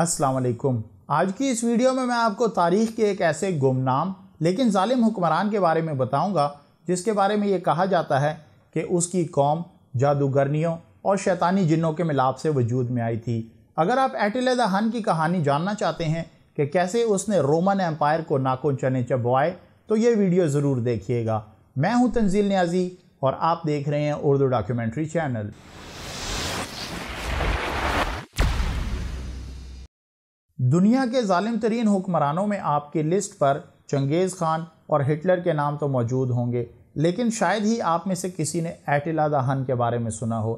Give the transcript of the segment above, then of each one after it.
अस्सलाम वालेकुम आज की इस वीडियो में मैं आपको तारीख़ के एक ऐसे गुमनाम लेकिन ालिम हुक्मरान के बारे में बताऊंगा जिसके बारे में ये कहा जाता है कि उसकी कौम जादूगरनियों और शैतानी जिन्नों के मिलाप से वजूद में आई थी अगर आप एटिल हन की कहानी जानना चाहते हैं कि कैसे उसने रोमन एम्पायर को नाकों चने चबवाए तो ये वीडियो ज़रूर देखिएगा मैं हूँ तंजील न्याजी और आप देख रहे हैं उर्दू डॉक्यूमेंट्री चैनल दुनिया के ालिम तरीन हुक्मरानों में आपकी लिस्ट पर चंगेज़ खान और हिटलर के नाम तो मौजूद होंगे लेकिन शायद ही आप में से किसी ने एटिला दहन के बारे में सुना हो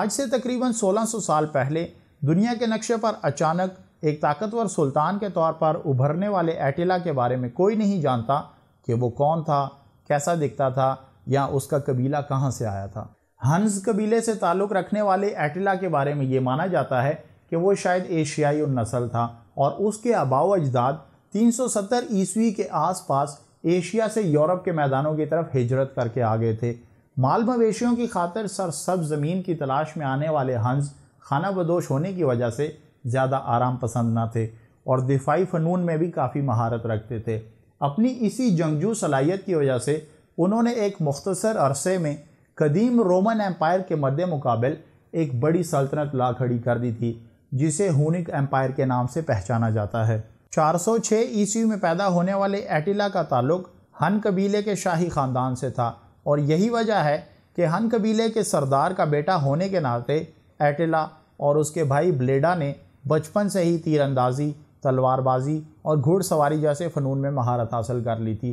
आज से तकरीबन 1600 साल पहले दुनिया के नक्शे पर अचानक एक ताकतवर सुल्तान के तौर पर उभरने वाले एटिला के बारे में कोई नहीं जानता कि वो कौन था कैसा दिखता था या उसका कबीला कहाँ से आया था हंस कबीले से ताल्लुक़ रखने वाले एटिला के बारे में ये माना जाता है कि वो शायद एशियाई नस्ल था और उसके आबाव अजदाद 370 ईस्वी के आसपास एशिया से यूरोप के मैदानों की तरफ हिजरत करके आ गए थे माल मवेशियों की खातर सर सब ज़मीन की तलाश में आने वाले हंस खाना बदोश होने की वजह से ज़्यादा आराम पसंद ना थे और दिफाई फ़नून में भी काफ़ी महारत रखते थे अपनी इसी जंगजू सलाहियत की वजह से उन्होंने एक मुख्तसर अरसे में कदीम रोमन एम्पायर के मद्दे मुकाबल एक बड़ी सल्तनत ला खड़ी कर दी थी जिसे हुनिक एम्पायर के नाम से पहचाना जाता है 406 ईस्वी में पैदा होने वाले एटिला का ताल्लुक हन कबीले के शाही ख़ानदान से था और यही वजह है कि हन कबीले के सरदार का बेटा होने के नाते एटिला और उसके भाई ब्लेडा ने बचपन से ही तीरंदाजी तलवारबाजी और घुड़सवारी जैसे फ़नून में महारत हासिल कर ली थी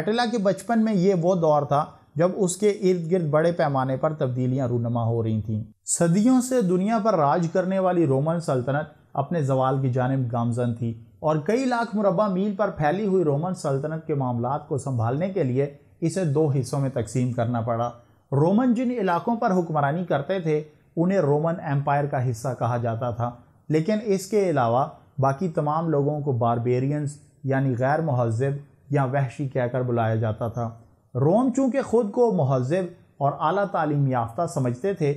एटिला के बचपन में ये वो दौर था जब उसके इर्द गिर्द बड़े पैमाने पर तब्दीलियां रूनमा हो रही थीं सदियों से दुनिया पर राज करने वाली रोमन सल्तनत अपने जवाल की जानब गामजन थी और कई लाख मुरबा मील पर फैली हुई रोमन सल्तनत के मामला को संभालने के लिए इसे दो हिस्सों में तकसीम करना पड़ा रोमन जिन इलाकों पर हुक्मरानी करते थे उन्हें रोमन एम्पायर का हिस्सा कहा जाता था लेकिन इसके अलावा बाकी तमाम लोगों को बारबेरियंस यानी गैर महजब या वहशी कहकर बुलाया जाता था रोम चूँकि ख़ुद को महजब और अली तलीम याफ्ता समझते थे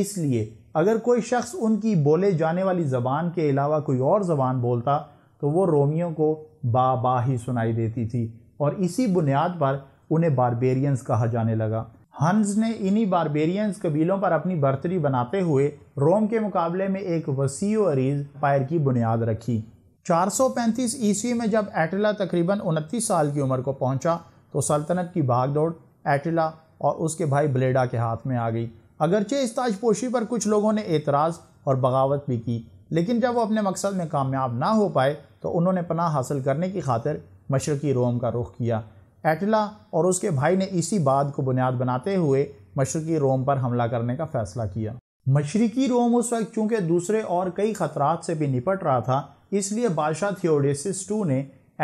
इसलिए अगर कोई शख्स उनकी बोले जाने वाली ज़बान के अलावा कोई और ज़बान बोलता तो वो रोमियों को बाबा ही सुनाई देती थी और इसी बुनियाद पर उन्हें बारबेरियंस कहा जाने लगा हंस ने इन्हीं बारबेरियंस कबीलों पर अपनी बर्तरी बनाते हुए रोम के मुकाबले में एक वसी अरीज पायर की बुनियाद रखी 435 ईस्वी में जब एटला तकरीबन 29 साल की उम्र को पहुंचा तो सल्तनत की भागदौड़ एटिला और उसके भाई ब्लेडा के हाथ में आ गई अगरचे इस ताजपोशी पर कुछ लोगों ने एतराज़ और बगावत भी की लेकिन जब वो अपने मकसद में कामयाब ना हो पाए तो उन्होंने पनाह हासिल करने की खातिर मशरकी रोम का रुख किया एटिला और उसके भाई ने इसी बात को बुनियाद बनाते हुए मशरकी रोम पर हमला करने का फैसला किया मशरकी रोम उस वक्त चूँकि दूसरे और कई ख़तरात से भी निपट रहा था इसलिए बादशाह थियोडेसिस टू ने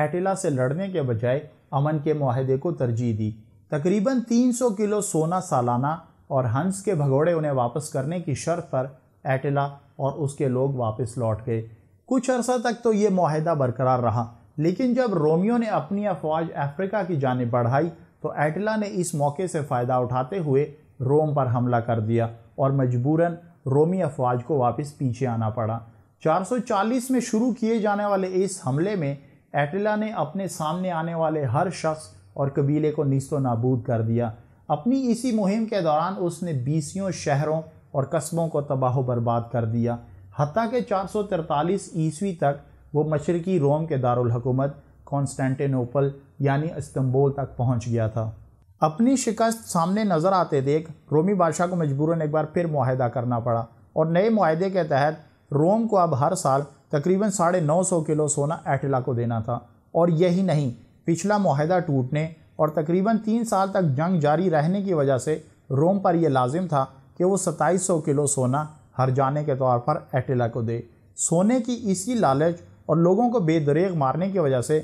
एटिला से लड़ने के बजाय अमन के माहदे को तरजीह दी तकरीबन 300 किलो सोना सालाना और हंस के भगोड़े उन्हें वापस करने की शर्त पर एटिला और उसके लोग वापस लौट गए कुछ अरसा तक तो ये माहदा बरकरार रहा लेकिन जब रोमियो ने अपनी अफवाज अफ्रीका की जानब बढ़ाई तो एटला ने इस मौके से फ़ायदा उठाते हुए रोम पर हमला कर दिया और मजबूरन रोमी अफवाज को वापस पीछे आना पड़ा 440 में शुरू किए जाने वाले इस हमले में एटिला ने अपने सामने आने वाले हर शख्स और कबीले को नस्तो नाबूद कर दिया अपनी इसी मुहिम के दौरान उसने बीसियों शहरों और कस्बों को तबाह बर्बाद कर दिया हती के चार सौ तिरतालीस ईस्वी तक वो मशरकी रोम के दारकूमत कॉन्स्टेंटिनोपल यानी इस्तंबोल तक पहुंच गया था अपनी शिकस्त सामने नज़र आते देख रोमी बादशाह को मजबूरन एक बार फिर माहदा करना पड़ा और नए माहे के तहत रोम को अब हर साल तकरीबन साढ़े नौ सौ किलो सोना एटला को देना था और यही नहीं पिछला माहदा टूटने और तकरीबन तीन साल तक जंग जारी रहने की वजह से रोम पर यह लाजिम था कि वो सताईस सौ किलो सोना हर जाने के तौर पर एटेला को दे सोने की इसी लालच और लोगों को बेदरेग मारने की वजह से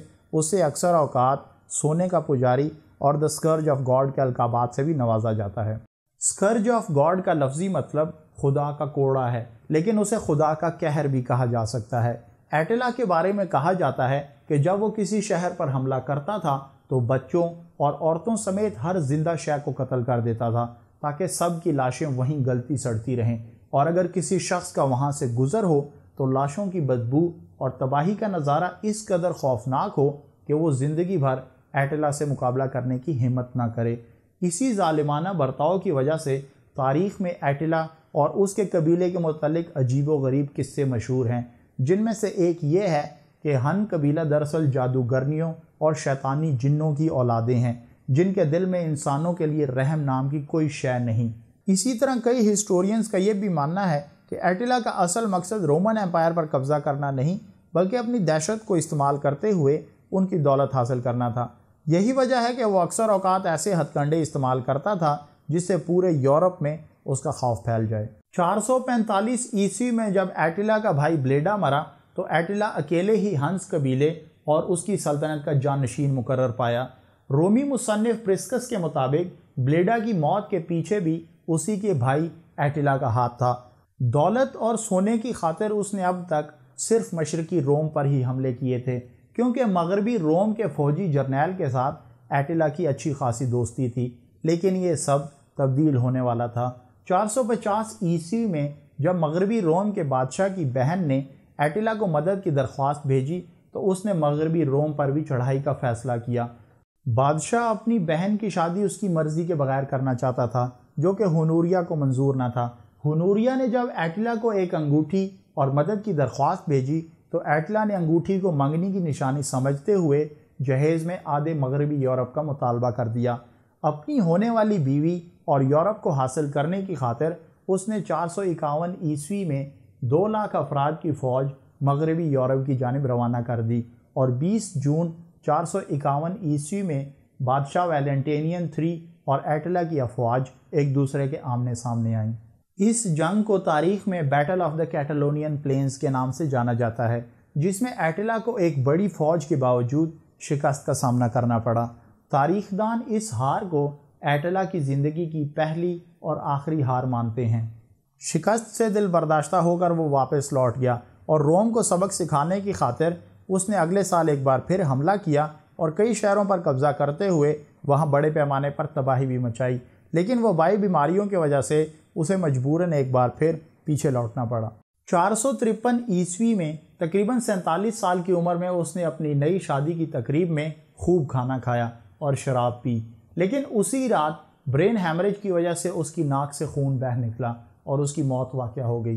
उसे अक्सर अवकात सोने का पुजारी और द स्कर्ज ऑफ गॉड के अलकाबात से भी नवाजा जाता है स्कर्ज ऑफ गॉड का लफ्जी मतलब खुदा का कोड़ा है लेकिन उसे खुदा का कहर भी कहा जा सकता है एटेला के बारे में कहा जाता है कि जब वो किसी शहर पर हमला करता था तो बच्चों और औरतों समेत हर जिंदा शय को कत्ल कर देता था ताकि सब की लाशें वहीं गलती सड़ती रहें और अगर किसी शख्स का वहाँ से गुज़र हो तो लाशों की बदबू और तबाही का नज़ारा इस कदर खौफनाक हो कि वो ज़िंदगी भर एटेला से मुकाबला करने की हिम्मत ना करे इसी ालिमाना बर्ताव की वजह से तारीख़ में एटिला और उसके कबीले के मतलब अजीब व गरीब किस्से मशहूर हैं जिनमें से एक ये है कि हन कबीला दरअसल जादूगरनियों और शैतानी जिनों की औलादें हैं जिनके दिल में इंसानों के लिए रहम नाम की कोई शय नहीं इसी तरह कई हिस्टोरियंस का ये भी मानना है कि एटिला का असल मकसद रोमन एम्पायर पर कब्ज़ा करना नहीं बल्कि अपनी दहशत को इस्तेमाल करते हुए उनकी दौलत हासिल करना था यही वजह है कि वो अक्सर अवकात ऐसे हथकंडे इस्तेमाल करता था जिससे पूरे यूरोप में उसका खौफ फैल जाए 445 ईस्वी में जब एटिला का भाई ब्लेडा मरा तो एटिला अकेले ही हंस कबीले और उसकी सल्तनत का जानशीन मुकर पाया रोमी मुसनफ़ प्रिस्कस के मुताबिक ब्लेडा की मौत के पीछे भी उसी के भाई एटिला का हाथ था दौलत और सोने की खातिर उसने अब तक सिर्फ मशरकी रोम पर ही हमले किए थे क्योंकि मगरबी रोम के फौजी जर्नैल के साथ एटिला की अच्छी खासी दोस्ती थी लेकिन ये सब तब्दील होने वाला था 450 ईस्वी में जब मगरबी रोम के बादशाह की बहन ने एटिला को मदद की दरख्वास्त भेजी तो उसने मगरबी रोम पर भी चढ़ाई का फैसला किया बादशाह अपनी बहन की शादी उसकी मर्ज़ी के बगैर करना चाहता था जो कि हनूरिया को मंजूर ना था हनूरिया ने जब एटिला को एक अंगूठी और मदद की दरख्वास्त भेजी तो एटला ने अंगूठी को मंगनी की निशानी समझते हुए जहेज़ में आधे मगरबी यूरोप का मुतालबा कर दिया अपनी होने वाली बीवी और यूरोप को हासिल करने की खातिर उसने चार सौ इक्यावन ईस्वी में दो लाख अफराद की फ़ौज मगरबी यूरोप की जानब रवाना कर दी और 20 जून चार सौ इक्यावन ईस्वी में बादशाह वैलेंटेनियन थ्री और एटला की अफवाज एक दूसरे के आमने सामने आईं इस जंग को तारीख में Battle of the Catalaunian Plains के नाम से जाना जाता है जिसमें एटिला को एक बड़ी फौज के बावजूद शिकस्त का सामना करना पड़ा तारीखदान इस हार को एटला की ज़िंदगी की पहली और आखिरी हार मानते हैं शिकस्त से दिल बर्दाश्त होकर वो वापस लौट गया और रोम को सबक सिखाने की खातिर उसने अगले साल एक बार फिर हमला किया और कई शहरों पर कब्ज़ा करते हुए वहाँ बड़े पैमाने पर तबाही भी मचाई लेकिन वो बाई बीमारियों की वजह से उसे मजबूरन एक बार फिर पीछे लौटना पड़ा चार सौ तिरपन ईस्वी में तकरीबन सैंतालीस साल की उम्र में उसने अपनी नई शादी की तकरीब में खूब खाना खाया और शराब पी लेकिन उसी रात ब्रेन हैमरेज की वजह से उसकी नाक से खून बह निकला और उसकी मौत वाक़ हो गई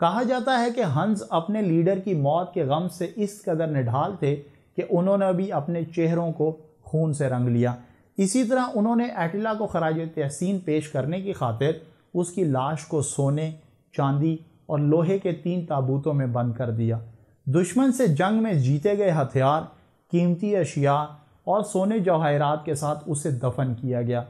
कहा जाता है कि हंस अपने लीडर की मौत के गम से इस कदर निढाल थे कि उन्होंने भी अपने चेहरों को खून से रंग लिया इसी तरह उन्होंने एटिला को खराज तहसीन पेश करने की खातिर उसकी लाश को सोने चांदी और लोहे के तीन ताबूतों में बंद कर दिया दुश्मन से जंग में जीते गए हथियार कीमती अशिया और सोने जवाहरात के साथ उसे दफन किया गया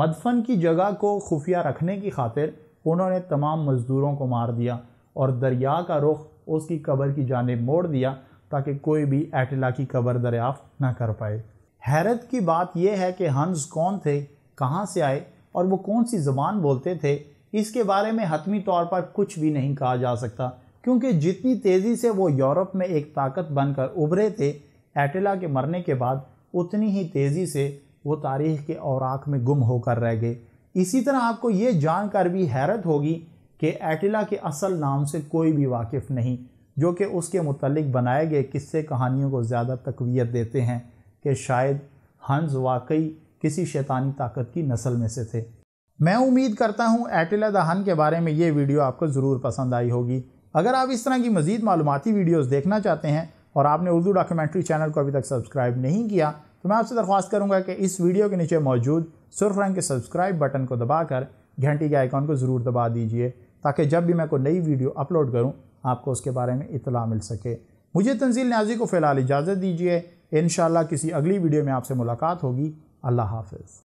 मदफन की जगह को खुफिया रखने की खातिर उन्होंने तमाम मज़दूरों को मार दिया और दरिया का रुख उसकी कब्र की जानब मोड़ दिया ताकि कोई भी एटला की कब्र दरियाफ्त न कर पाए हैरत की बात यह है कि हंस कौन थे कहाँ से आए और वो कौन सी ज़बान बोलते थे इसके बारे में हतमी तौर पर कुछ भी नहीं कहा जा सकता क्योंकि जितनी तेज़ी से वो यूरोप में एक ताकत बनकर उभरे थे एटेला के मरने के बाद उतनी ही तेज़ी से वो तारीख के औराक में गुम होकर रह गए इसी तरह आपको ये जानकर भी हैरत होगी कि एटिला के असल नाम से कोई भी वाकिफ़ नहीं जो कि उसके मतलब बनाए गए किस्से कहानियों को ज़्यादा तकवीत देते हैं कि शायद हंस वाकई किसी शैतानी ताकत की नस्ल में से थे मैं उम्मीद करता हूँ एटिला दहन के बारे में ये वीडियो आपको ज़रूर पसंद आई होगी अगर आप इस तरह की मज़ीद मालूमती वीडियोज़ देखना चाहते हैं और आपने उर्दू डॉक्यूमेंट्री चैनल को अभी तक सब्सक्राइब नहीं किया तो मैं आपसे दरख्वास्त करूँगा कि इस वीडियो के नीचे मौजूद सुर्ख रंग के सब्सक्राइब बटन को दबाकर घंटी के आइकॉन को ज़रूर दबा दीजिए ताकि जब भी मैं कोई नई वीडियो अपलोड करूँ आपको उसके बारे में इतला मिल सके मुझे तंजील न्याजी को फ़िलहाल इजाज़त दीजिए इन किसी अगली वीडियो में आपसे मुलाकात होगी अल्लाह हाफिज़